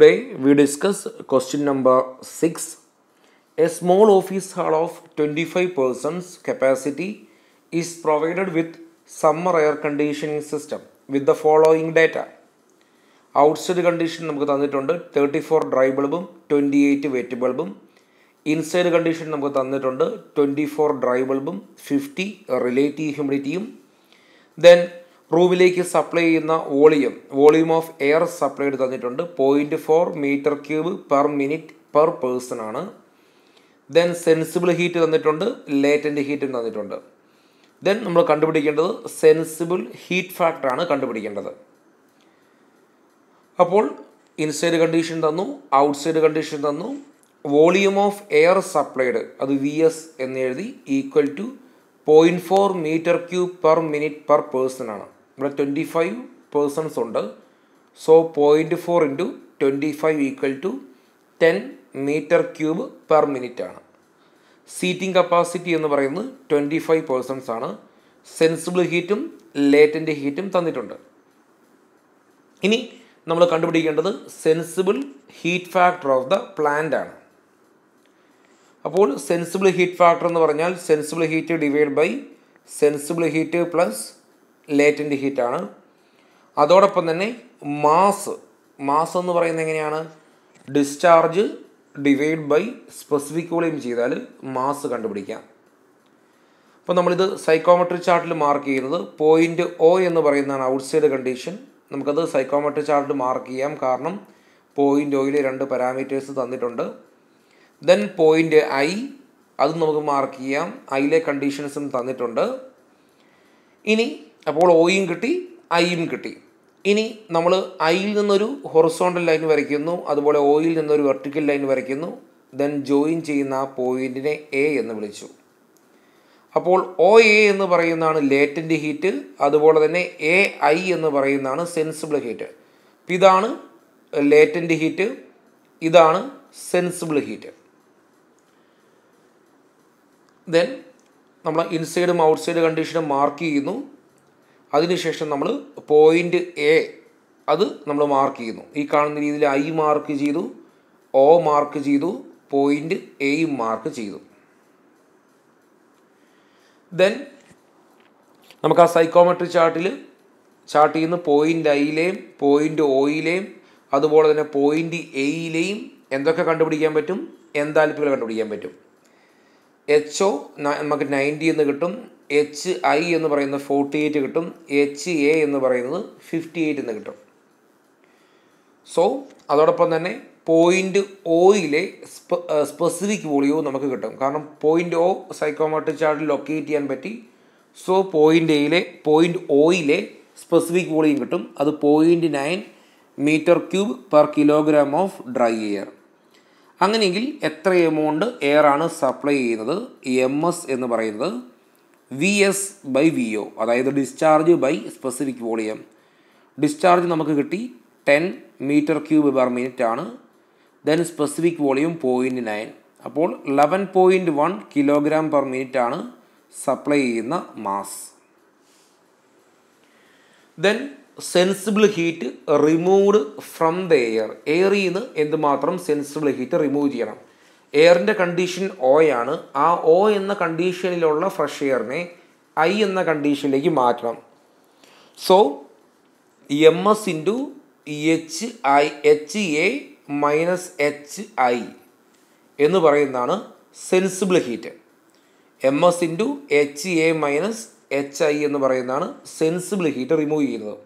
Today we discuss question number 6. A small office hall of 25 persons capacity is provided with summer air conditioning system with the following data. Outside condition നമുക്ക് തന്നിട്ടുണ്ട് thirty four dry ബൾബും twenty eight wet ബൾബും inside condition നമുക്ക് തന്നിട്ടുണ്ട് twenty four dry ബൾബും fifty relative ഹ്യൂമിഡിറ്റിയും റൂമിലേക്ക് supply ചെയ്യുന്ന volume volume of air supplied തന്നിട്ടുണ്ട് point four metre cube per minute per person ആണ് ദെൻ സെൻസിബിൾ ഹീറ്റ് തന്നിട്ടുണ്ട് ലേറ്റൻ്റ് ഹീറ്റും തന്നിട്ടുണ്ട് ദെൻ നമ്മൾ കണ്ടുപിടിക്കേണ്ടത് സെൻസിബിൾ ഹീറ്റ് ഫാക്ടറാണ് കണ്ടുപിടിക്കേണ്ടത് അപ്പോൾ ഇൻസൈഡ് കണ്ടീഷൻ തന്നു ഔട്ട്സൈഡ് കണ്ടീഷൻ തന്നു വോളിയം ഓഫ് എയർ സപ്ലൈഡ് അത് V S എന്നെഴുതി equal to point four metre cube per minute per person ആണ് ഇവിടെ ട്വൻറ്റി ഫൈവ് പേഴ്സൺസ് ഉണ്ട് so point four into twenty five equal to ten metre cube per minute ആണ് seating capacity എന്ന് പറയുന്നത് twenty five persons ആണ് sensible ഹീറ്റും latent ഹീറ്റും തന്നിട്ടുണ്ട് ഇനി നമ്മൾ കണ്ടുപിടിക്കേണ്ടത് sensible heat factor of the plant ആണ് അപ്പോൾ സെൻസിബിൾ ഹീറ്റ് ഫാക്ടർ എന്ന് പറഞ്ഞാൽ sensible heat divide by sensible heat plus latent ഹീറ്റാണ് അതോടൊപ്പം തന്നെ മാസ് മാസ് എന്ന് പറയുന്നത് എങ്ങനെയാണ് discharge divide by specific volume ചെയ്താൽ മാസ് കണ്ടുപിടിക്കാം അപ്പോൾ നമ്മളിത് സൈക്കോമെട്രി ചാർട്ടിൽ മാർക്ക് ചെയ്യുന്നത് പോയിൻ്റ് ഒ എന്ന് പറയുന്നതാണ് ഔട്ട്സൈഡ് കണ്ടീഷൻ നമുക്കത് സൈക്കോമെട്രി ചാർട്ടിൽ മാർക്ക് ചെയ്യാം കാരണം പോയിൻ്റ് ഒയിൽ രണ്ട് പാരാമീറ്റേഴ്സ് തന്നിട്ടുണ്ട് ദെൻ പോയിൻ്റ് ഐ അതും നമുക്ക് മാർക്ക് ചെയ്യാം ഐയിലെ കണ്ടീഷൻസും തന്നിട്ടുണ്ട് ഇനി അപ്പോൾ ഓയും കിട്ടി ഐയും കിട്ടി ഇനി നമ്മൾ ഐയിൽ നിന്നൊരു ഹൊറിസോണ്ടൽ ലൈൻ വരയ്ക്കുന്നു അതുപോലെ ഓയിൽ നിന്നൊരു വെർട്ടിക്കൽ ലൈൻ വരയ്ക്കുന്നു ദെൻ ജോയിൻ ചെയ്യുന്ന ആ പോയിൻറ്റിനെ എ എന്ന് വിളിച്ചു അപ്പോൾ ഒ എ എന്ന് പറയുന്നതാണ് ലേറ്റൻ്റ് ഹീറ്റ് അതുപോലെ തന്നെ എ ഐ എന്ന് പറയുന്നതാണ് സെൻസിബിൾ ഹീറ്റ് ഇതാണ് ലേറ്റൻ്റ് ഹീറ്റ് ഇതാണ് സെൻസിബിൾ ഹീറ്റ് ദെൻ നമ്മൾ ഇൻസൈഡും ഔട്ട്സൈഡ് കണ്ടീഷനും മാർക്ക് ചെയ്യുന്നു അതിനുശേഷം നമ്മൾ പോയിൻ്റ് എ അത് നമ്മൾ മാർക്ക് ചെയ്യുന്നു ഈ കാണുന്ന രീതിയിൽ ഐ മാർക്ക് ചെയ്തു ഒ മാർക്ക് ചെയ്തു പോയിൻ്റ് എയും മാർക്ക് ചെയ്തു ദെൻ നമുക്ക് ആ സൈക്കോമെട്രി ചാർട്ടിൽ ചാർട്ടിൽ നിന്ന് പോയിൻ്റ് ഐയിലെയും പോയിൻ്റ് ഒയിലെയും അതുപോലെ തന്നെ പോയിൻ്റ് എയിലെയും എന്തൊക്കെ കണ്ടുപിടിക്കാൻ പറ്റും എന്താൽപ്പികൾ കണ്ടുപിടിക്കാൻ പറ്റും എച്ച് ഒ നമുക്ക് നയൻറ്റി എന്ന് കിട്ടും എച്ച് ഐ എന്ന് പറയുന്നത് ഫോർട്ടി എയ്റ്റ് കിട്ടും എച്ച് എ എന്ന് പറയുന്നത് ഫിഫ്റ്റി എയ്റ്റ് എന്ന് കിട്ടും സോ അതോടൊപ്പം തന്നെ പോയിൻ്റ് ഒയിലെ സ്പെസിഫിക് വോളിയവും നമുക്ക് കിട്ടും കാരണം പോയിൻ്റ് ഒ സൈക്കോമാട്രിക് ചാർട്ടിൽ ലൊക്കേറ്റ് ചെയ്യാൻ പറ്റി സോ പോയിൻ്റ് എയിലെ പോയിൻ്റ് ഒയിലെ സ്പെസിഫിക് വോളിയം കിട്ടും അത് point nine metre cube per kilogram of dry air അങ്ങനെയെങ്കിൽ എത്ര എമൗണ്ട് എയർ ആണ് സപ്ലൈ ചെയ്യുന്നത് എം എസ് എന്ന് പറയുന്നത് V S by V O അതായത് discharge by specific volume discharge നമുക്ക് കിട്ടി ten metre cube per minute ആണ് then specific volume point nine അപ്പോൾ eleven point one kilogram per minute ആണ് സപ്ലൈ ചെയ്യുന്ന mass then sensible heat removed from the air എയറിൽ നിന്ന് എന്തുമാത്രം സെൻസിബിൾ ഹീറ്റ് റിമൂവ് ചെയ്യണം എയറിൻ്റെ കണ്ടീഷൻ ഒ ആണ് ആ ഒ എന്ന കണ്ടീഷനിലുള്ള ഫ്രഷ് എയറിനെ ഐ എന്ന കണ്ടീഷനിലേക്ക് മാറ്റണം so M S into H I H A minus H I എന്ന് പറയുന്നതാണ് sensible heat M S into H A minus H I എന്ന് പറയുന്നതാണ് സെൻസിബിൾ ഹീറ്റ് റിമൂവ് ചെയ്യുന്നത്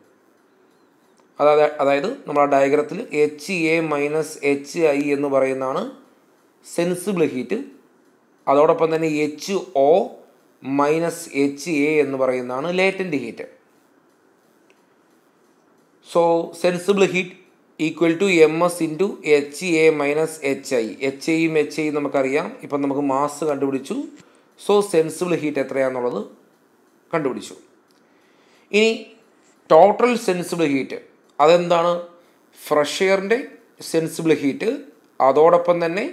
അതായത് അതായത് നമ്മൾ ആ ഡയഗ്രത്തിൽ H A minus H I എന്ന് പറയുന്നതാണ് സെൻസിബിൾ ഹീറ്റ് അതോടൊപ്പം തന്നെ H O minus H A എന്ന് പറയുന്നതാണ് latent heat so sensible heat equal to M S into H A minus H I H ഐയും എച്ച് ഐയും നമുക്കറിയാം ഇപ്പം നമുക്ക് മാസ് കണ്ടുപിടിച്ചു സോ സെൻസിബിൾ ഹീറ്റ് എത്രയാണെന്നുള്ളത് കണ്ടുപിടിച്ചു ഇനി ടോട്ടൽ സെൻസിബിൾ ഹീറ്റ് അതെന്താണ് ഫ്രഷ് എയറിൻ്റെ സെൻസിബിൾ ഹീറ്റ് അതോടൊപ്പം തന്നെ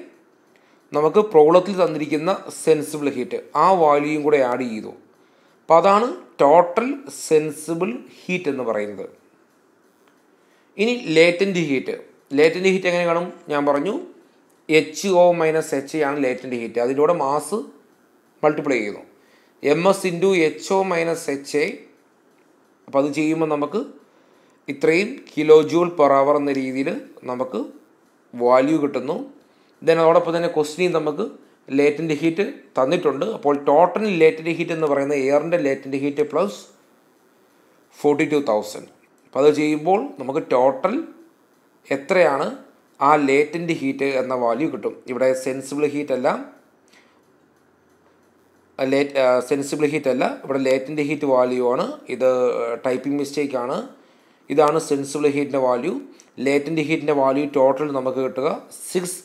നമുക്ക് പ്രോബ്ലത്തിൽ തന്നിരിക്കുന്ന സെൻസിബിൾ ഹീറ്റ് ആ വാല്യൂയും കൂടെ ആഡ് ചെയ്തു അപ്പോൾ അതാണ് ടോട്ടൽ സെൻസിബിൾ ഹീറ്റ് എന്ന് പറയുന്നത് ഇനി ലേറ്റൻറ്റ് ഹീറ്റ് ലേറ്റൻറ്റ് ഹീറ്റ് എങ്ങനെ കാണും ഞാൻ പറഞ്ഞു എച്ച് ഒ മൈനസ് എച്ച് ആണ് ലേറ്റൻറ്റ് ഹീറ്റ് അതിലൂടെ മാസ് മൾട്ടിപ്ലൈ ചെയ്യുന്നു M S into H O minus H A അപ്പോൾ അത് ചെയ്യുമ്പോൾ നമുക്ക് ഇത്രയും കിലോ ജൂൾ പെർ അവർ എന്ന രീതിയിൽ നമുക്ക് വാല്യൂ കിട്ടുന്നു ദെൻ അതോടൊപ്പം തന്നെ കൊസ്റ്റിനെയും നമുക്ക് ലേറ്റൻ്റ് ഹീറ്റ് തന്നിട്ടുണ്ട് അപ്പോൾ ടോട്ടൽ ലേറ്റൻ്റ് ഹീറ്റ് എന്ന് പറയുന്ന എയറിൻ്റെ latent heat plus forty two thousand അപ്പോൾ അത് ചെയ്യുമ്പോൾ നമുക്ക് ടോട്ടൽ എത്രയാണ് ആ ലേറ്റൻ്റ് ഹീറ്റ് എന്ന വാല്യൂ കിട്ടും ഇവിടെ സെൻസിബിൾ ഹീറ്റ് അല്ല ലേറ്റ് സെൻസിബിൾ ഹീറ്റ് അല്ല ഇവിടെ ലേറ്റൻ്റ് ഹീറ്റ് വാല്യൂ ആണ് ഇത് ടൈപ്പിംഗ് മിസ്റ്റേക്ക് ആണ് ഇതാണ് സെൻസിബിൾ ഹീറ്റിൻ്റെ വാല്യൂ ലേറ്റൻ്റ് ഹീറ്റിൻ്റെ വാല്യൂ ടോട്ടൽ നമുക്ക് കിട്ടുക six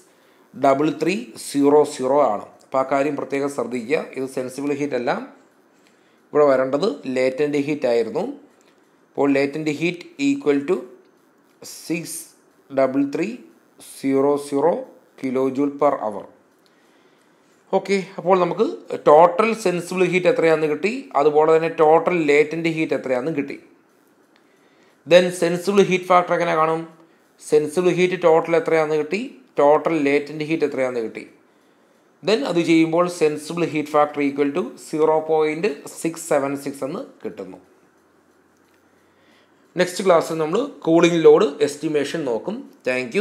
double three zero zero ആണ് അപ്പോൾ ആ കാര്യം പ്രത്യേകം ശ്രദ്ധിക്കുക ഇത് സെൻസിബിൾ ഹീറ്റ് അല്ല ഇവിടെ വരേണ്ടത് ലേറ്റൻ്റ് ഹീറ്റ് ആയിരുന്നു അപ്പോൾ latent heat equal to six double three zero zero kilo joule per hour okay അപ്പോൾ നമുക്ക് ടോട്ടൽ സെൻസിബിൾ ഹീറ്റ് എത്രയാണെന്ന് കിട്ടി അതുപോലെ തന്നെ ടോട്ടൽ ലേറ്റൻ്റ് ഹീറ്റ് എത്രയാണെന്ന് കിട്ടി ദെൻ സെൻസിബിൾ ഹീറ്റ് ഫാക്ടർ എങ്ങനെ കാണും സെൻസിബിൾ ഹീറ്റ് ടോട്ടൽ എത്രയാണെന്ന് കിട്ടി ടോട്ടൽ ലേറ്റൻറ്റ് ഹീറ്റ് എത്രയാണെന്ന് കിട്ടി ദെൻ അത് ചെയ്യുമ്പോൾ sensible heat factor equal to zero point six seven six എന്ന് കിട്ടുന്നു നെക്സ്റ്റ് ക്ലാസ്സിൽ നമ്മൾ കൂളിംഗ് ലോഡ് എസ്റ്റിമേഷൻ നോക്കും താങ്ക്